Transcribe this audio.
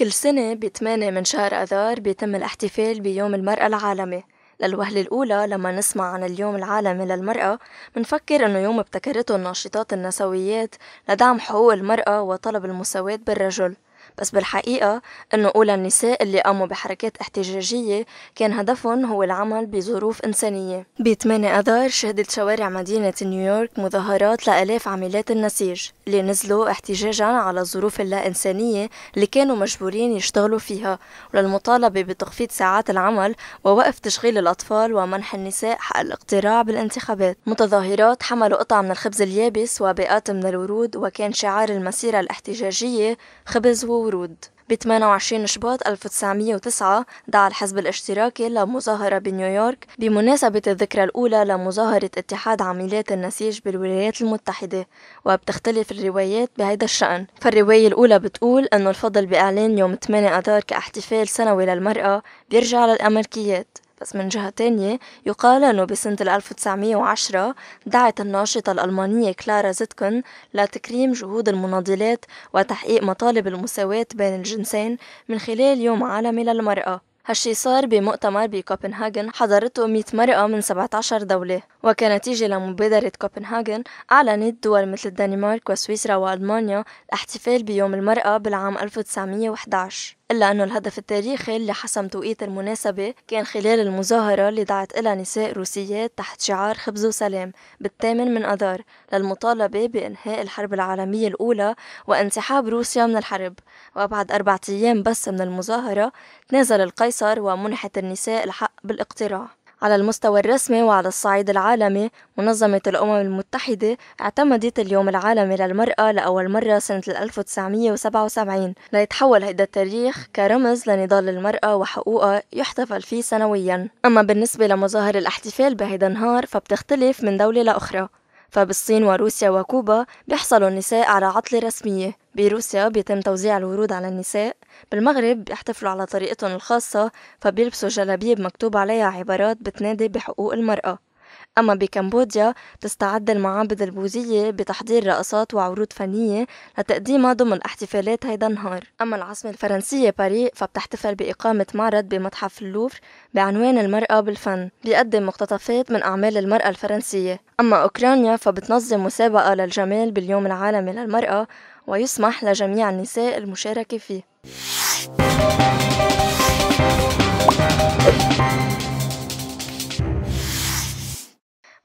كل سنة بثمانية من شهر أذار بيتم الاحتفال بيوم المرأة العالمي للوهلة الأولى لما نسمع عن اليوم العالمي للمرأة منفكر إنه يوم ابتكرته الناشطات النسويات لدعم حقوق المرأة وطلب المساواة بالرجل بس بالحقيقة أنه أولى النساء اللي قاموا بحركات احتجاجية كان هدفهم هو العمل بظروف إنسانية ب 8 أذار شهدت شوارع مدينة نيويورك مظاهرات لآلاف عاملات النسيج اللي نزلوا احتجاجا على الظروف اللا إنسانية اللي كانوا مجبورين يشتغلوا فيها وللمطالبة بتخفيض ساعات العمل ووقف تشغيل الأطفال ومنح النساء حق الاقتراع بالانتخابات متظاهرات حملوا قطع من الخبز اليابس وبيئات من الورود وكان شعار المسيرة الاحتجاجية خبز و وورود ب 28 شباط 1909 دعا الحزب الاشتراكي لمظاهرة بنيويورك بمناسبة الذكرى الأولى لمظاهرة اتحاد عميلات النسيج بالولايات المتحدة وبتختلف الروايات بهذا الشأن فالرواية الأولى بتقول أنه الفضل بإعلان يوم 8 أذار كاحتفال سنوي للمرأة بيرجع للأمريكيات بس من جهة تانية يقال أنه بسنة 1910 دعت الناشطة الألمانية كلارا زيتكن لتكريم جهود المناضلات وتحقيق مطالب المساواة بين الجنسين من خلال يوم عالمي للمرأة هالشي صار بمؤتمر بكوبنهاجن حضرته 100 مرأة من 17 دولة وكنتيجة لمبادرة كوبنهاجن أعلنت دول مثل الدنمارك وسويسرا وألمانيا الاحتفال بيوم المرأة بالعام 1911 إلا أن الهدف التاريخي اللي حسم توقيت المناسبة كان خلال المظاهرة اللي دعت إلى نساء روسيات تحت شعار خبز وسلام بالثامن من أذار للمطالبة بإنهاء الحرب العالمية الأولى وانسحاب روسيا من الحرب وبعد أربعة أيام بس من المظاهرة تنازل القيصر ومنحت النساء الحق بالاقتراع على المستوى الرسمي وعلى الصعيد العالمي منظمة الأمم المتحدة اعتمدت اليوم العالمي للمرأة لأول مرة سنة 1977 ليتحول هذا التاريخ كرمز لنضال المرأة وحقوقها يحتفل فيه سنويا أما بالنسبة لمظاهر الاحتفال بهذا النهار فبتختلف من دولة لأخرى فبالصين وروسيا وكوبا بيحصلوا النساء على عطلة رسمية بروسيا بيتم توزيع الورود على النساء بالمغرب بيحتفلوا على طريقتهم الخاصة فبيلبسوا جلابيب مكتوب عليها عبارات بتنادي بحقوق المرأة أما بكمبوديا تستعد المعابد البوذية بتحضير رقصات وعروض فنية لتقديمها ضمن احتفالات هيدا النهار أما العاصمة الفرنسية باريس فبتحتفل بإقامة معرض بمتحف اللوفر بعنوان المرأة بالفن بيقدم مقتطفات من أعمال المرأة الفرنسية أما أوكرانيا فبتنظم مسابقة للجمال باليوم العالمي للمرأة ويسمح لجميع النساء المشاركة فيه